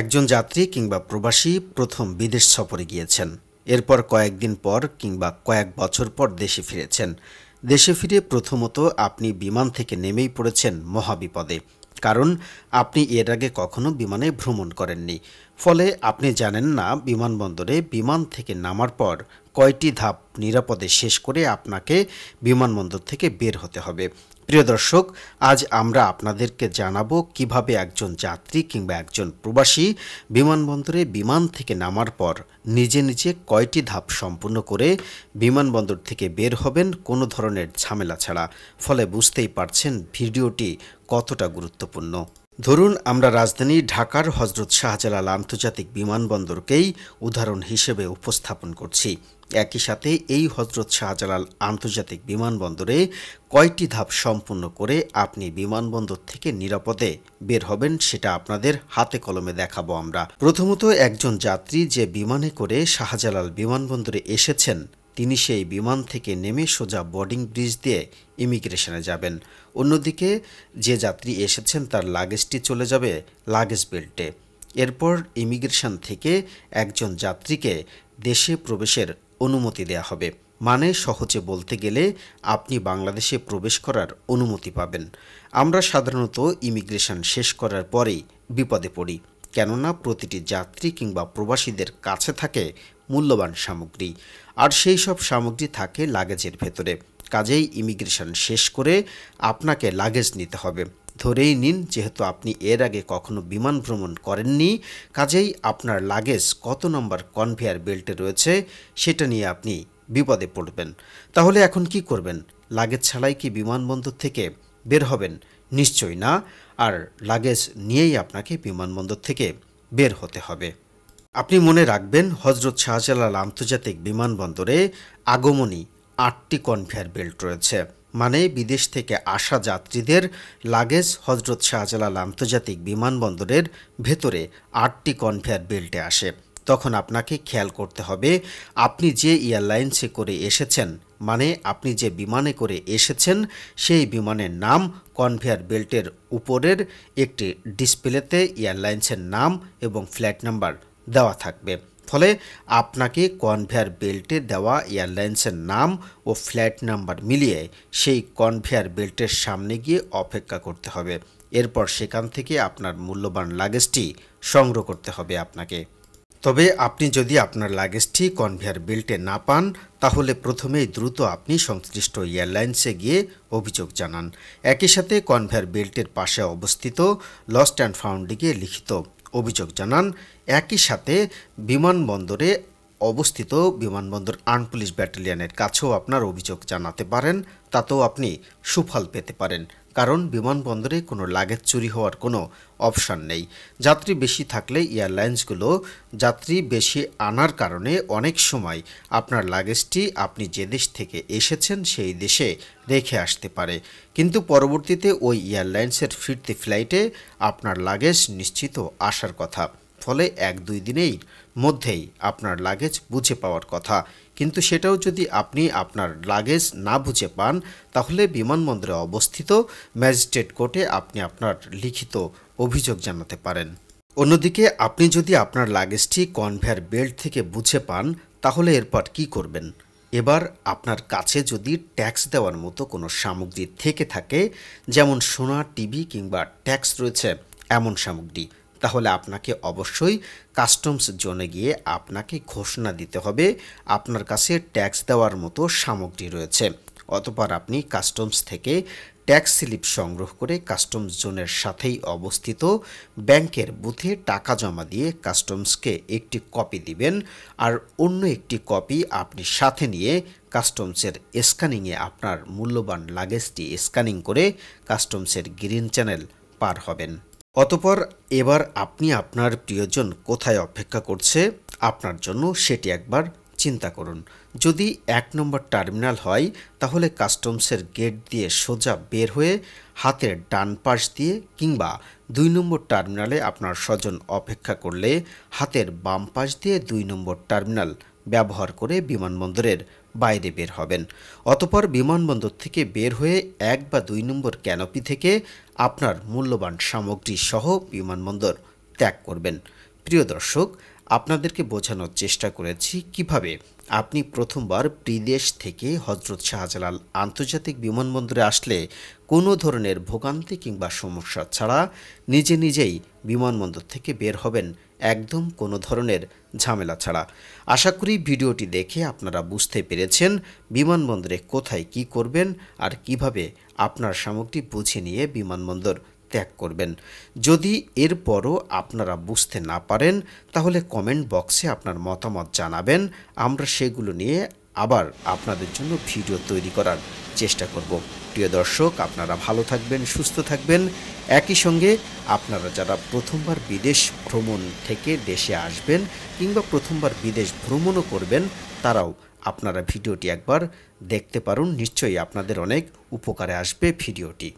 একজন যাত্রী কিংবা প্রবাসী প্রথম বিদেশ সফরে গিয়েছেন এরপর কয়েকদিন পর কিংবা কয়েক বছর পর দেশে ফিরেছেন দেশে ফিরে প্রথমত আপনি বিমান থেকে নেমেই পড়েছেন মহাবিপদে কারণ আপনি এর আগে কখনো বিমানে ভ্রমণ করেননি ফলে আপনি জানেন না বিমানবন্দরে বিমান থেকে নামার পর কয়টি ধাপ নিরাপদে শেষ করে আপনাকে বিমানবন্দর থেকে বের হতে হবে প্রিয় দর্শক আজ আমরা আপনাদেরকে জানাবো কিভাবে একজন যাত্রী কিংবা একজন প্রবাসী বিমানবন্দরে বিমান থেকে নামার পর নিজে নিজে কয়টি ধাপ সম্পূর্ণ করে বিমানবন্দর থেকে বের হবেন কোনো ধরনের ঝামেলা ছাড়া ফলে বুঝতেই পারছেন ভিডিওটি কতটা গুরুত্বপূর্ণ ধরুন আমরা রাজধানী ঢাকার হজরত শাহজালাল আন্তর্জাতিক বিমানবন্দরকেই উদাহরণ হিসেবে উপস্থাপন করছি একই সাথে এই হজরত শাহজালাল আন্তর্জাতিক বিমানবন্দরে কয়টি ধাপ সম্পূর্ণ করে আপনি বিমানবন্দর থেকে নিরাপদে বের হবেন সেটা আপনাদের হাতে কলমে দেখাবো আমরা প্রথমত একজন যাত্রী যে বিমানে করে শাহজালাল বিমানবন্দরে এসেছেন তিনি সেই বিমান থেকে নেমে সোজা বোর্ডিং ব্রিজ দিয়ে ইমিগ্রেশনে যাবেন অন্যদিকে যে যাত্রী এসেছেন তার লাগেজটি চলে যাবে লাগেজ বেল্টে এরপর ইমিগ্রেশন থেকে একজন যাত্রীকে দেশে প্রবেশের অনুমতি দেয়া হবে মানে সহজে বলতে গেলে আপনি বাংলাদেশে প্রবেশ করার অনুমতি পাবেন আমরা সাধারণত ইমিগ্রেশন শেষ করার পরেই বিপদে পড়ি কেননা প্রতিটি যাত্রী কিংবা প্রবাসীদের কাছে থাকে মূল্যবান সামগ্রী আর সেই সব সামগ্রী থাকে লাগেজের ভেতরে কাজেই ইমিগ্রেশন শেষ করে আপনাকে লাগেজ নিতে হবে ধরেই নিন যেহেতু আপনি এর আগে কখনো বিমান ভ্রমণ করেননি কাজেই আপনার লাগেজ কত নম্বর কনভেয়ার বেল্টে রয়েছে সেটা নিয়ে আপনি বিপদে পড়বেন তাহলে এখন কি করবেন লাগেজ ছাড়াই কি বিমানবন্দর থেকে বের হবেন নিশ্চয় না আর লাগেজ নিয়েই আপনাকে বিমানবন্দর থেকে বের হতে হবে আপনি মনে রাখবেন হজরত শাহজালাল আন্তর্জাতিক বিমানবন্দরে আগমনী আটটি কনভেয়ার বেল্ট রয়েছে মানে বিদেশ থেকে আসা যাত্রীদের লাগেজ হজরত শাহজালাল আন্তর্জাতিক বিমানবন্দরের ভেতরে আটটি কনভেয়ার বেল্টে আসে তখন আপনাকে খেয়াল করতে হবে আপনি যে এয়ারলাইন্সে করে এসেছেন মানে আপনি যে বিমানে করে এসেছেন সেই বিমানের নাম কনভেয়ার বেল্টের উপরের একটি ডিসপ্লেতে এয়ারলাইন্সের নাম এবং ফ্ল্যাট নাম্বার দেওয়া থাকবে ফলে আপনাকে কনভেয়ার বেল্টে দেওয়া এয়ারলাইন্সের নাম ও ফ্ল্যাট নাম্বার মিলিয়ে সেই কনভেয়ার বেল্টের সামনে গিয়ে অপেক্ষা করতে হবে এরপর সেখান থেকে আপনার মূল্যবান লাগেজটি সংগ্রহ করতে হবে আপনাকে তবে আপনি যদি আপনার লাগেজটি কনভেয়ার বেল্টে না পান তাহলে প্রথমেই দ্রুত আপনি সংশ্লিষ্ট এয়ারলাইন্সে গিয়ে অভিযোগ জানান একই সাথে কনভেয়ার বেল্টের পাশে অবস্থিত লস্ট অ্যান্ড ফাউন্ডিকে লিখিত অভিযোগ জানান একই সাথে বিমানবন্দরে অবস্থিত বিমানবন্দর আর্ম পুলিশ ব্যাটালিয়ানের কাছেও আপনার অভিযোগ জানাতে পারেন তাতেও আপনি সুফল পেতে পারেন কারণ বিমানবন্দরে কোনো লাগেজ চুরি হওয়ার কোনো অপশান নেই যাত্রী বেশি থাকলে এয়ারলাইন্সগুলো যাত্রী বেশি আনার কারণে অনেক সময় আপনার লাগেজটি আপনি যে দেশ থেকে এসেছেন সেই দেশে রেখে আসতে পারে কিন্তু পরবর্তীতে ওই এয়ারলাইন্সের ফিরতি ফ্লাইটে আপনার লাগেজ নিশ্চিত আসার কথা ফলে এক দুই দিনেই মধ্যেই আপনার লাগেজ বুঝে পাওয়ার কথা কিন্তু সেটাও যদি আপনি আপনার লাগেজ না বুঝে পান তাহলে বিমানবন্দরে অবস্থিত ম্যাজিস্ট্রেট কোর্টে আপনি আপনার লিখিত অভিযোগ জানাতে পারেন অন্যদিকে আপনি যদি আপনার লাগেজটি কনভেয়ার বেল্ট থেকে বুঝে পান তাহলে এরপর কি করবেন এবার আপনার কাছে যদি ট্যাক্স দেওয়ার মতো কোনো সামগ্রী থেকে থাকে যেমন সোনা টিভি কিংবা ট্যাক্স রয়েছে এমন সামগ্রী তাহলে আপনাকে অবশ্যই কাস্টমস জোনে গিয়ে আপনাকে ঘোষণা দিতে হবে আপনার কাছে ট্যাক্স দেওয়ার মতো সামগ্রী রয়েছে অতপর আপনি কাস্টমস থেকে ট্যাক্স স্লিপ সংগ্রহ করে কাস্টমস জোনের সাথেই অবস্থিত ব্যাংকের বুথে টাকা জমা দিয়ে কাস্টমসকে একটি কপি দিবেন আর অন্য একটি কপি আপনি সাথে নিয়ে কাস্টমসের স্ক্যানিংয়ে আপনার মূল্যবান লাগেজটি স্ক্যানিং করে কাস্টমসের গ্রিন চ্যানেল পার হবেন অতপর এবার আপনি আপনার প্রিয়জন কোথায় অপেক্ষা করছে আপনার জন্য সেটি একবার চিন্তা করুন যদি এক নম্বর টার্মিনাল হয় তাহলে কাস্টমসের গেট দিয়ে সোজা বের হয়ে হাতের ডান পাশ দিয়ে কিংবা দুই নম্বর টার্মিনালে আপনার স্বজন অপেক্ষা করলে হাতের বাম পাশ দিয়ে দুই নম্বর টার্মিনাল ব্যবহার করে বিমানবন্দরের বাইরে বের হবেন অতপর বিমানবন্দর থেকে বের হয়ে এক বা দুই নম্বর ক্যানপি থেকে আপনার মূল্যবান সামগ্রী সহ বিমানবন্দর ত্যাগ করবেন প্রিয় দর্শক আপনাদেরকে বোঝানোর চেষ্টা করেছি কিভাবে আপনি প্রথমবার বিদেশ থেকে হজরত শাহজালাল আন্তর্জাতিক বিমানবন্দরে আসলে কোনো ধরনের ভোগান্তি কিংবা সমস্যা ছাড়া নিজে নিজেই বিমানবন্দর থেকে বের হবেন একদম কোনো ধরনের ঝামেলা ছাড়া আশা করি ভিডিওটি দেখে আপনারা বুঝতে পেরেছেন বিমানবন্দরে কোথায় কি করবেন আর কিভাবে আপনার সামগ্রী বুঝে নিয়ে বিমানবন্দর ত্যাগ করবেন যদি এরপরও আপনারা বুঝতে না পারেন তাহলে কমেন্ট বক্সে আপনার মতামত জানাবেন আমরা সেগুলো নিয়ে আবার আপনাদের জন্য ভিডিও তৈরি করার চেষ্টা করব প্রিয় দর্শক আপনারা ভালো থাকবেন সুস্থ থাকবেন একই সঙ্গে আপনারা যারা প্রথমবার বিদেশ ভ্রমণ থেকে দেশে আসবেন কিংবা প্রথমবার বিদেশ ভ্রমণও করবেন তারাও আপনারা ভিডিওটি একবার দেখতে পারুন নিশ্চয়ই আপনাদের অনেক উপকারে আসবে ভিডিওটি